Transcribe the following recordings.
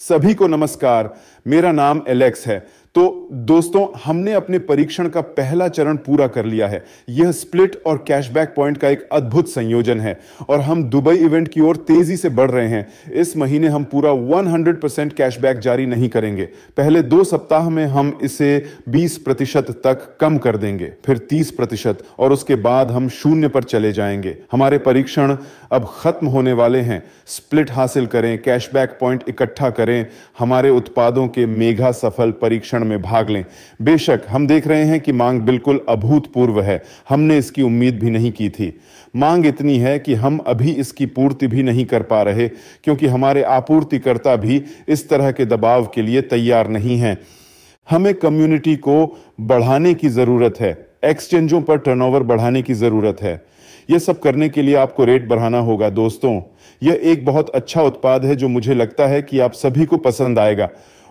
सभी को नमस्कार मेरा नाम एलेक्स है तो दोस्तों हमने अपने परीक्षण का पहला चरण पूरा कर लिया है यह स्प्लिट और कैशबैक पॉइंट का एक अद्भुत संयोजन है और हम दुबई इवेंट की ओर तेजी से बढ़ रहे हैं इस महीने हम पूरा 100 परसेंट कैशबैक जारी नहीं करेंगे पहले दो सप्ताह में हम इसे 20 प्रतिशत तक कम कर देंगे फिर 30 प्रतिशत और उसके बाद हम शून्य पर चले जाएंगे हमारे परीक्षण अब खत्म होने वाले हैं स्प्लिट हासिल करें कैशबैक पॉइंट इकट्ठा करें हमारे उत्पादों के मेघा सफल परीक्षण परीक्षण में भाग लें बेशक हम देख रहे हैं कि मांग बिल्कुल अभूतपूर्व है हमने इसकी उम्मीद भी नहीं की थी मांग इतनी है कि हम अभी इसकी पूर्ति भी नहीं कर पा रहे क्योंकि हमारे आपूर्तिकर्ता भी इस तरह के दबाव के लिए तैयार नहीं हैं हमें कम्युनिटी को बढ़ाने की ज़रूरत है एक्सचेंजों पर टर्नओवर बढ़ाने की ज़रूरत है यह सब करने के लिए आपको रेट बढ़ाना होगा दोस्तों यह एक बहुत अच्छा उत्पाद है जो मुझे लगता है कि आप सभी को पसंद आएगा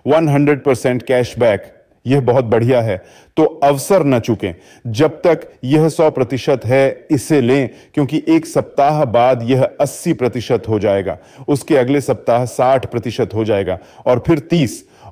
100 परसेंट कैशबैक यह बहुत बढ़िया है तो अवसर न चुकें जब तक यह 100 प्रतिशत है इसे लें क्योंकि एक सप्ताह बाद यह 80 प्रतिशत हो जाएगा उसके अगले सप्ताह 60 प्रतिशत हो जाएगा और फिर 30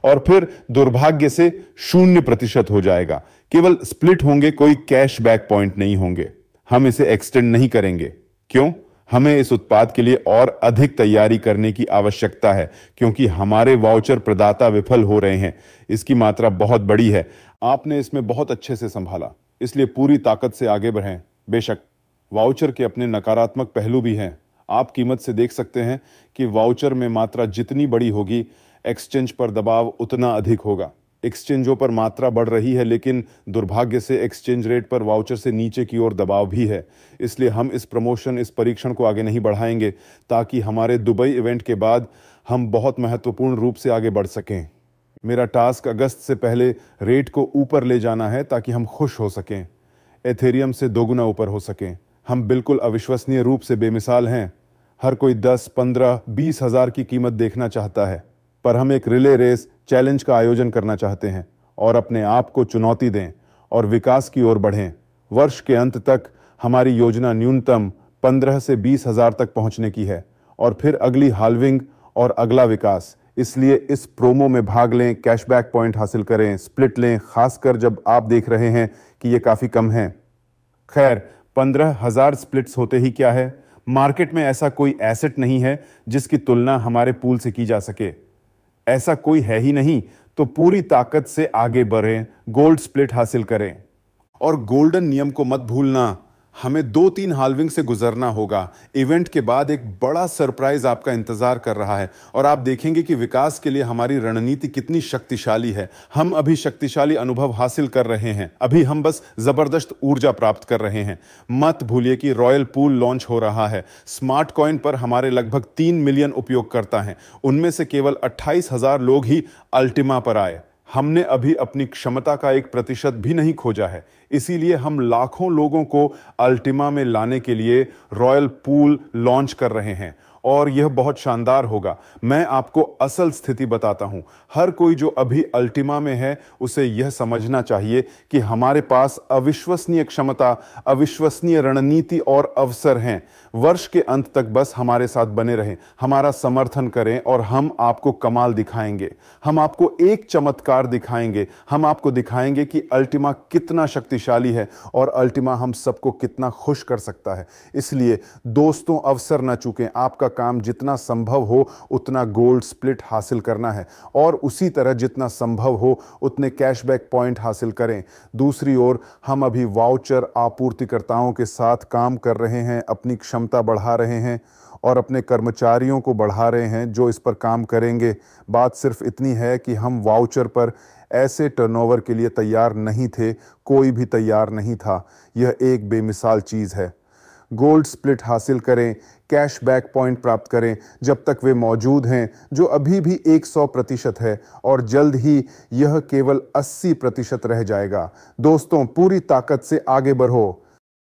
और फिर दुर्भाग्य से शून्य प्रतिशत हो जाएगा केवल स्प्लिट होंगे कोई कैश बैक पॉइंट नहीं होंगे हम इसे एक्सटेंड नहीं करेंगे क्यों हमें इस उत्पाद के लिए और अधिक तैयारी करने की आवश्यकता है क्योंकि हमारे वाउचर प्रदाता विफल हो रहे हैं इसकी मात्रा बहुत बड़ी है आपने इसमें बहुत अच्छे से संभाला इसलिए पूरी ताकत से आगे बढ़ें बेशक वाउचर के अपने नकारात्मक पहलू भी हैं आप कीमत से देख सकते हैं कि वाउचर में मात्रा जितनी बड़ी होगी एक्सचेंज पर दबाव उतना अधिक होगा एक्सचेंजों पर मात्रा बढ़ रही है लेकिन दुर्भाग्य से एक्सचेंज रेट पर वाउचर से नीचे की ओर दबाव भी है इसलिए हम इस प्रमोशन इस परीक्षण को आगे नहीं बढ़ाएंगे ताकि हमारे दुबई इवेंट के बाद हम बहुत महत्वपूर्ण रूप से आगे बढ़ सकें मेरा टास्क अगस्त से पहले रेट को ऊपर ले जाना है ताकि हम खुश हो सकें एथेरियम से दोगुना ऊपर हो सकें हम बिल्कुल अविश्वसनीय रूप से बेमिसाल हैं हर कोई दस पंद्रह बीस हज़ार की कीमत देखना चाहता है पर हम एक रिले रेस चैलेंज का आयोजन करना चाहते हैं और अपने आप को चुनौती दें और विकास की ओर बढ़ें वर्ष के अंत तक हमारी योजना न्यूनतम पंद्रह से बीस हजार तक पहुंचने की है और फिर अगली हालविंग और अगला विकास इसलिए इस प्रोमो में भाग लें कैशबैक पॉइंट हासिल करें स्प्लिट लें खासकर जब आप देख रहे हैं कि ये काफ़ी कम है खैर पंद्रह हज़ार स्प्लिट्स होते ही क्या है मार्केट में ऐसा कोई एसेट नहीं है जिसकी तुलना हमारे पूल से की जा सके ऐसा कोई है ही नहीं तो पूरी ताकत से आगे बढ़ें गोल्ड स्प्लिट हासिल करें और गोल्डन नियम को मत भूलना हमें दो तीन हालविंग से गुजरना होगा इवेंट के बाद एक बड़ा सरप्राइज आपका इंतजार कर रहा है और आप देखेंगे कि विकास के लिए हमारी रणनीति कितनी शक्तिशाली है हम अभी शक्तिशाली अनुभव हासिल कर रहे हैं अभी हम बस जबरदस्त ऊर्जा प्राप्त कर रहे हैं मत भूलिए कि रॉयल पूल लॉन्च हो रहा है स्मार्ट कॉइन पर हमारे लगभग तीन मिलियन उपयोगकर्ता हैं उनमें से केवल अट्ठाईस हजार लोग ही अल्टिमा पर आए हमने अभी अपनी क्षमता का एक प्रतिशत भी नहीं खोजा है इसीलिए हम लाखों लोगों को अल्टिमा में लाने के लिए रॉयल पूल लॉन्च कर रहे हैं और यह बहुत शानदार होगा मैं आपको असल स्थिति बताता हूं हर कोई जो अभी अल्टिमा में है उसे यह समझना चाहिए कि हमारे पास अविश्वसनीय क्षमता अविश्वसनीय रणनीति और अवसर हैं वर्ष के अंत तक बस हमारे साथ बने रहें हमारा समर्थन करें और हम आपको कमाल दिखाएंगे हम आपको एक चमत्कार दिखाएंगे हम आपको दिखाएंगे कि अल्टिमा कितना शक्तिशाली है और अल्टिमा हम सबको कितना खुश कर सकता है इसलिए दोस्तों अवसर ना चूकें आपका काम जितना संभव हो उतना गोल्ड स्प्लिट हासिल करना है और उसी तरह जितना संभव हो उतने कैशबैक पॉइंट हासिल करें दूसरी ओर हम अभी वाउचर आपूर्तिकर्ताओं के साथ काम कर रहे हैं अपनी क्षमता बढ़ा रहे हैं और अपने कर्मचारियों को बढ़ा रहे हैं जो इस पर काम करेंगे बात सिर्फ इतनी है कि हम वाउचर पर ऐसे टर्नओवर के लिए तैयार नहीं थे कोई भी तैयार नहीं था यह एक बेमिसाल चीज़ है गोल्ड स्प्लिट हासिल करें कैशबैक पॉइंट प्राप्त करें जब तक वे मौजूद हैं जो अभी भी 100 प्रतिशत है और जल्द ही यह केवल 80 प्रतिशत रह जाएगा दोस्तों पूरी ताकत से आगे बढ़ो